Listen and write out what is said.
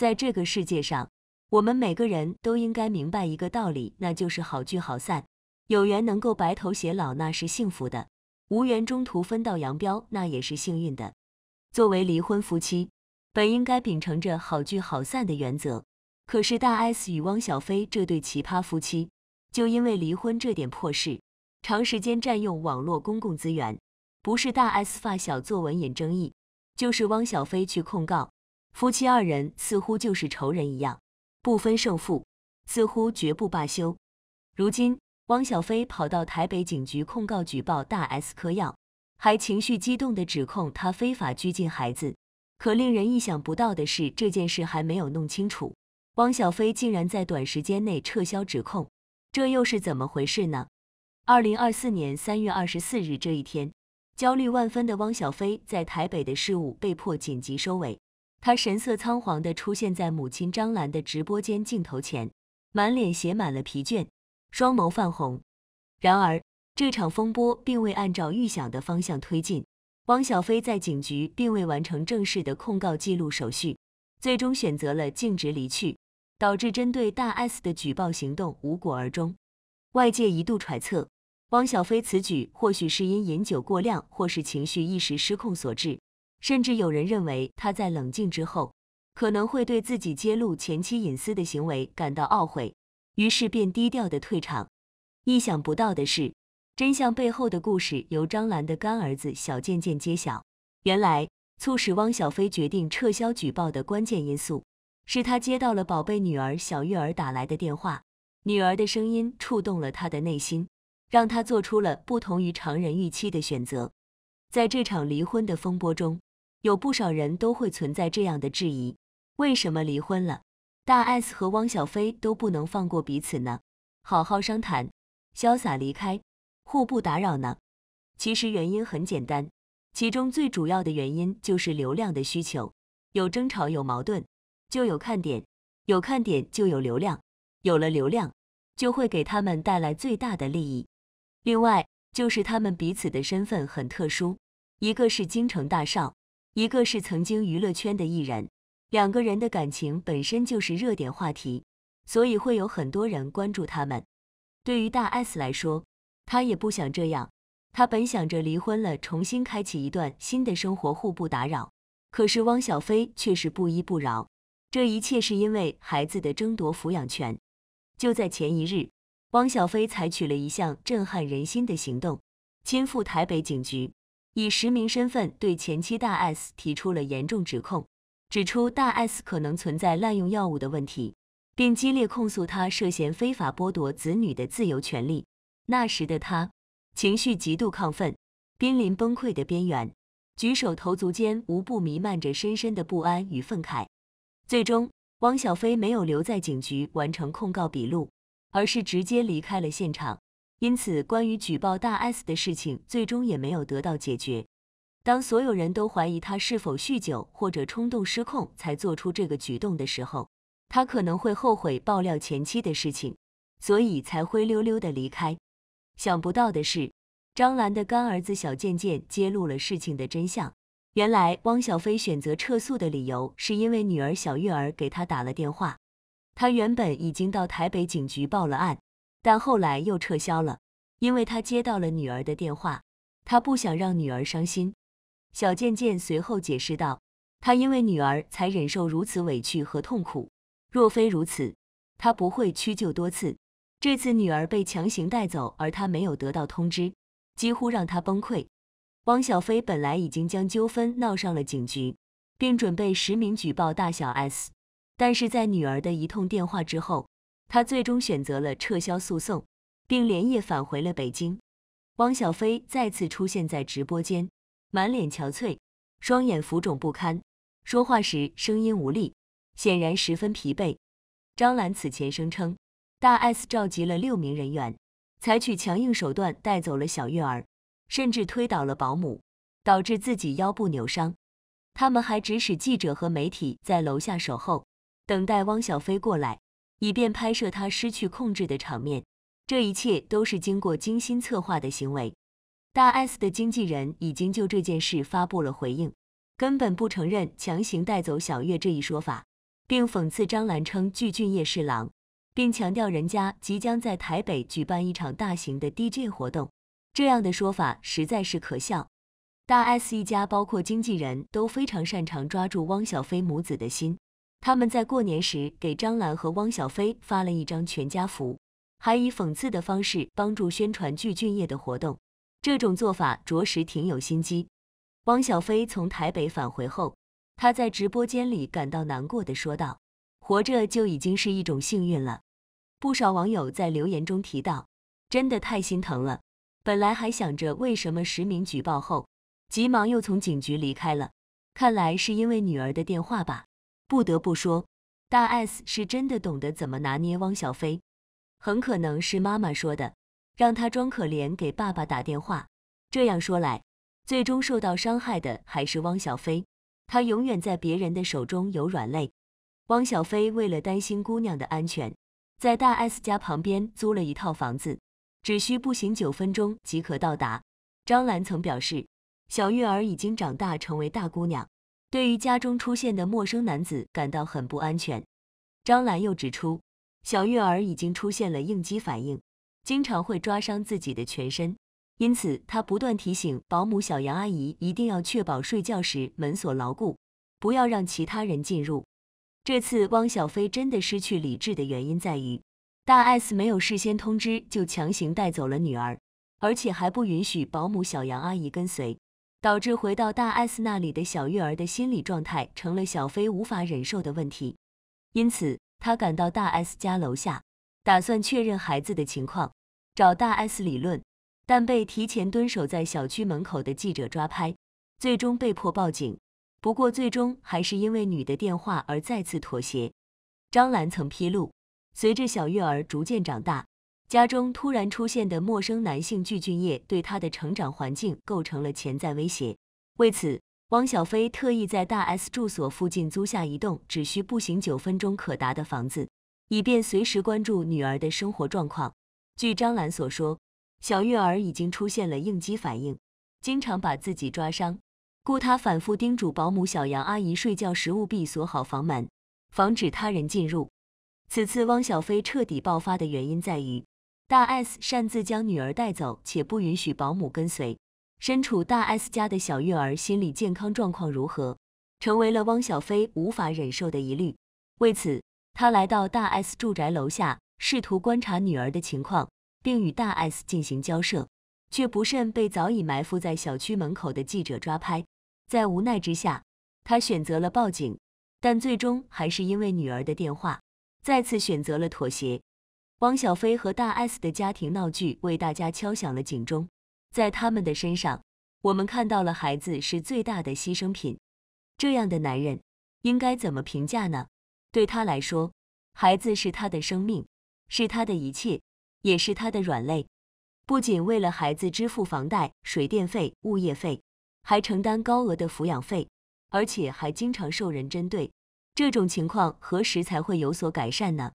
在这个世界上，我们每个人都应该明白一个道理，那就是好聚好散。有缘能够白头偕老，那是幸福的；无缘中途分道扬镳，那也是幸运的。作为离婚夫妻，本应该秉承着好聚好散的原则，可是大 S 与汪小菲这对奇葩夫妻，就因为离婚这点破事，长时间占用网络公共资源，不是大 S 发小作文引争议，就是汪小菲去控告。夫妻二人似乎就是仇人一样，不分胜负，似乎绝不罢休。如今，汪小菲跑到台北警局控告举报大 S 嗑药，还情绪激动的指控他非法拘禁孩子。可令人意想不到的是，这件事还没有弄清楚，汪小菲竟然在短时间内撤销指控，这又是怎么回事呢？二零二四年三月二十四日这一天，焦虑万分的汪小菲在台北的事务被迫紧急收尾。他神色仓皇地出现在母亲张兰的直播间镜头前，满脸写满了疲倦，双眸泛红。然而，这场风波并未按照预想的方向推进。汪小菲在警局并未完成正式的控告记录手续，最终选择了径直离去，导致针对大 S 的举报行动无果而终。外界一度揣测，汪小菲此举或许是因饮酒过量，或是情绪一时失控所致。甚至有人认为他在冷静之后，可能会对自己揭露前妻隐私的行为感到懊悔，于是便低调的退场。意想不到的是，真相背后的故事由张兰的干儿子小贱贱揭晓。原来，促使汪小菲决定撤销举报的关键因素，是他接到了宝贝女儿小月儿打来的电话，女儿的声音触动了他的内心，让他做出了不同于常人预期的选择。在这场离婚的风波中，有不少人都会存在这样的质疑：为什么离婚了，大 S 和汪小菲都不能放过彼此呢？好好商谈，潇洒离开，互不打扰呢？其实原因很简单，其中最主要的原因就是流量的需求。有争吵有矛盾，就有看点；有看点就有流量；有了流量，就会给他们带来最大的利益。另外，就是他们彼此的身份很特殊，一个是京城大少。一个是曾经娱乐圈的艺人，两个人的感情本身就是热点话题，所以会有很多人关注他们。对于大 S 来说，她也不想这样，她本想着离婚了，重新开启一段新的生活，互不打扰。可是汪小菲却是不依不饶，这一切是因为孩子的争夺抚养权。就在前一日，汪小菲采取了一项震撼人心的行动，亲赴台北警局。以实名身份对前妻大 S 提出了严重指控，指出大 S 可能存在滥用药物的问题，并激烈控诉他涉嫌非法剥夺子女的自由权利。那时的他情绪极度亢奋，濒临崩溃的边缘，举手投足间无不弥漫着深深的不安与愤慨。最终，汪小菲没有留在警局完成控告笔录，而是直接离开了现场。因此，关于举报大 S 的事情，最终也没有得到解决。当所有人都怀疑他是否酗酒或者冲动失控才做出这个举动的时候，他可能会后悔爆料前妻的事情，所以才灰溜溜的离开。想不到的是，张兰的干儿子小贱贱揭露了事情的真相。原来，汪小菲选择撤诉的理由是因为女儿小月儿给他打了电话，他原本已经到台北警局报了案。但后来又撤销了，因为他接到了女儿的电话，他不想让女儿伤心。小贱贱随后解释道：“他因为女儿才忍受如此委屈和痛苦，若非如此，他不会屈就多次。这次女儿被强行带走，而他没有得到通知，几乎让他崩溃。”汪小菲本来已经将纠纷闹上了警局，并准备实名举报大小 S，但是在女儿的一通电话之后。他最终选择了撤销诉讼，并连夜返回了北京。汪小菲再次出现在直播间，满脸憔悴，双眼浮肿不堪，说话时声音无力，显然十分疲惫。张兰此前声称，大 S 召集了六名人员，采取强硬手段带走了小月儿，甚至推倒了保姆，导致自己腰部扭伤。他们还指使记者和媒体在楼下守候，等待汪小菲过来。以便拍摄他失去控制的场面，这一切都是经过精心策划的行为。大 S 的经纪人已经就这件事发布了回应，根本不承认强行带走小月这一说法，并讽刺张兰称具俊晔是狼，并强调人家即将在台北举办一场大型的 DJ 活动，这样的说法实在是可笑。大 S 一家包括经纪人都非常擅长抓住汪小菲母子的心。他们在过年时给张兰和汪小菲发了一张全家福，还以讽刺的方式帮助宣传具俊业的活动，这种做法着实挺有心机。汪小菲从台北返回后，他在直播间里感到难过的说道：“活着就已经是一种幸运了。”不少网友在留言中提到：“真的太心疼了，本来还想着为什么实名举报后，急忙又从警局离开了，看来是因为女儿的电话吧。”不得不说，大 S 是真的懂得怎么拿捏汪小菲，很可能是妈妈说的，让他装可怜给爸爸打电话。这样说来，最终受到伤害的还是汪小菲，他永远在别人的手中有软肋。汪小菲为了担心姑娘的安全，在大 S 家旁边租了一套房子，只需步行九分钟即可到达。张兰曾表示，小玉儿已经长大，成为大姑娘。对于家中出现的陌生男子感到很不安全，张兰又指出，小月儿已经出现了应激反应，经常会抓伤自己的全身，因此她不断提醒保姆小杨阿姨一定要确保睡觉时门锁牢固，不要让其他人进入。这次汪小菲真的失去理智的原因在于，大 S 没有事先通知就强行带走了女儿，而且还不允许保姆小杨阿姨跟随。导致回到大 S 那里的小月儿的心理状态成了小飞无法忍受的问题，因此他赶到大 S 家楼下，打算确认孩子的情况，找大 S 理论，但被提前蹲守在小区门口的记者抓拍，最终被迫报警。不过最终还是因为女的电话而再次妥协。张兰曾披露，随着小月儿逐渐长大。家中突然出现的陌生男性具俊液，对他的成长环境构成了潜在威胁。为此，汪小菲特意在大 S 住所附近租下一栋只需步行九分钟可达的房子，以便随时关注女儿的生活状况。据张兰所说，小月儿已经出现了应激反应，经常把自己抓伤，故她反复叮嘱保姆小杨阿姨睡觉时务必锁好房门，防止他人进入。此次汪小菲彻底爆发的原因在于。大 S 擅自将女儿带走，且不允许保姆跟随。身处大 S 家的小月儿心理健康状况如何，成为了汪小菲无法忍受的疑虑。为此，他来到大 S 住宅楼下，试图观察女儿的情况，并与大 S 进行交涉，却不慎被早已埋伏在小区门口的记者抓拍。在无奈之下，他选择了报警，但最终还是因为女儿的电话，再次选择了妥协。汪小菲和大 S 的家庭闹剧为大家敲响了警钟，在他们的身上，我们看到了孩子是最大的牺牲品。这样的男人，应该怎么评价呢？对他来说，孩子是他的生命，是他的一切，也是他的软肋。不仅为了孩子支付房贷、水电费、物业费，还承担高额的抚养费，而且还经常受人针对。这种情况何时才会有所改善呢？